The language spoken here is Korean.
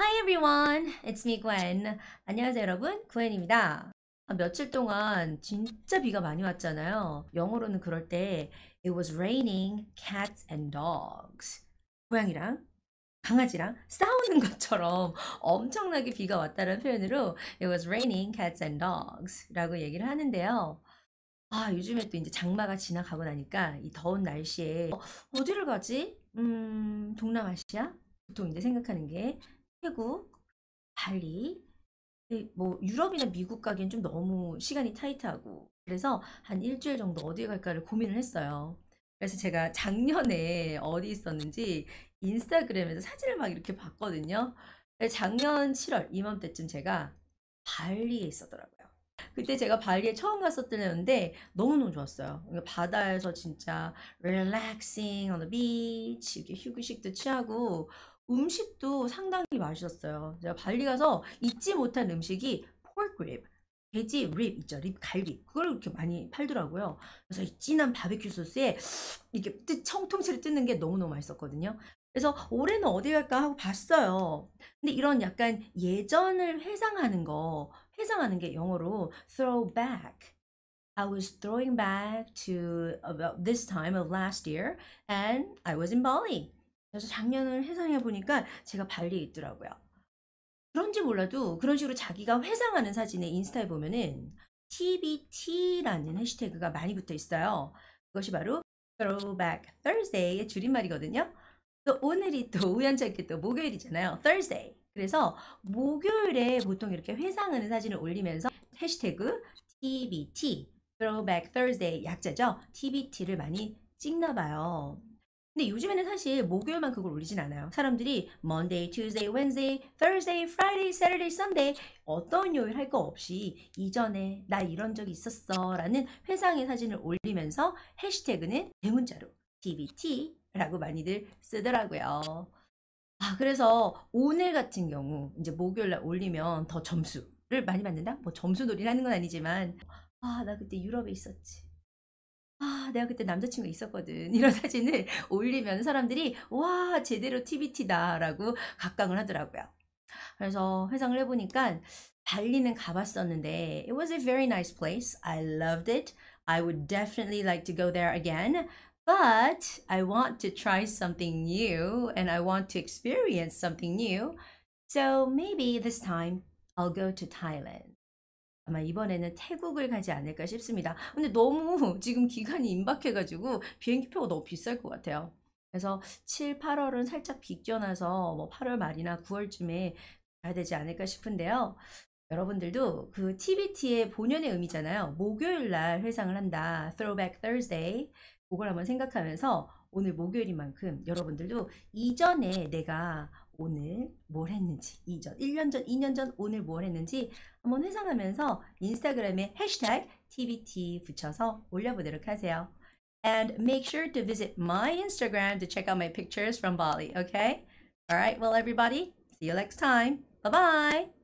Hi everyone, it's me Gwen. 안녕하세요 여러분, 구엔입니다. 아, 며칠 동안 진짜 비가 많이 왔잖아요. 영어로는 그럴 때 It was raining cats and dogs. 고양이랑 강아지랑 싸우는 것처럼 엄청나게 비가 왔다는 표현으로 It was raining cats and dogs 라고 얘기를 하는데요. 아, 요즘에 또 이제 장마가 지나가고 나니까 이 더운 날씨에 어, 어디를 가지? 음, 동남아시아? 보통 이제 생각하는 게 태국, 발리, 네, 뭐 유럽이나 미국 가기엔 좀 너무 시간이 타이트하고 그래서 한 일주일 정도 어디에 갈까를 고민을 했어요. 그래서 제가 작년에 어디 있었는지 인스타그램에서 사진을 막 이렇게 봤거든요. 네, 작년 7월 이맘때쯤 제가 발리에 있었더라고요. 그때 제가 발리에 처음 갔었는데 너무너무 좋았어요. 그러니까 바다에서 진짜 relaxing on the beach, 이렇게 휴식도 취하고 음식도 상당히 맛있었어요. 제가 발리 가서 잊지 못한 음식이 포크립, 돼지 립 있죠, 립 갈비. 그걸 이렇게 많이 팔더라고요. 그래서 이 진한 바베큐 소스에 이렇게 청통채를 뜯는 게 너무너무 맛있었거든요. 그래서 올해는 어디 갈까 하고 봤어요. 근데 이런 약간 예전을 회상하는 거, 회상하는 게 영어로 throw back. I was throwing back to about this time of last year and I was in Bali. 그래서 작년을 회상해 보니까 제가 발리에 있더라고요. 그런지 몰라도 그런 식으로 자기가 회상하는 사진에 인스타에 보면은 TBT라는 해시태그가 많이 붙어 있어요. 그것이 바로 Throwback Thursday의 줄임말이거든요. 또 오늘이 또 우연찮게 또 목요일이잖아요. Thursday. 그래서 목요일에 보통 이렇게 회상하는 사진을 올리면서 해시태그 TBT, Throwback Thursday 약자죠. TBT를 많이 찍나 봐요. 근데 요즘에는 사실 목요일만 그걸 올리진 않아요. 사람들이 Monday, Tuesday, Wednesday, Thursday, Friday, Saturday, Sunday 어떤 요일 할 거 없이 이전에 나 이런 적이 있었어 라는 회상의 사진을 올리면서 해시태그는 대문자로 DBT라고 많이들 쓰더라고요. 아, 그래서 오늘 같은 경우 이제 목요일날 올리면 더 점수를 많이 받는다? 뭐 점수 놀이라는 건 아니지만 아, 나 그때 유럽에 있었지. 아, 내가 그때 남자친구 있었거든. 이런 사진을 올리면 사람들이 와, 제대로 TBT다라고 각광을 하더라고요. 그래서 회상을 해보니까 발리는 가봤었는데 It was a very nice place. I loved it. I would definitely like to go there again. But I want to try something new and I want to experience something new. So maybe this time I'll go to Thailand. 아마 이번에는 태국을 가지 않을까 싶습니다. 근데 너무 지금 기간이 임박해가지고 비행기표가 너무 비쌀 것 같아요. 그래서 7, 8월은 살짝 빗겨나서 뭐 8월 말이나 9월쯤에 가야 되지 않을까 싶은데요. 여러분들도 그 TBT의 본연의 의미잖아요. 목요일 날 회상을 한다. Throwback Thursday. 그걸 한번 생각하면서 오늘 목요일인 만큼 여러분들도 이전에 내가 오늘 뭘 했는지 2년, 1년 전, 2년 전 오늘 뭘 했는지 한번 회상하면서 인스타그램에 해시태그 TBT 붙여서 올려보도록 하세요. And make sure to visit my Instagram to check out my pictures from Bali, okay? Alright, well everybody, see you next time. Bye-bye!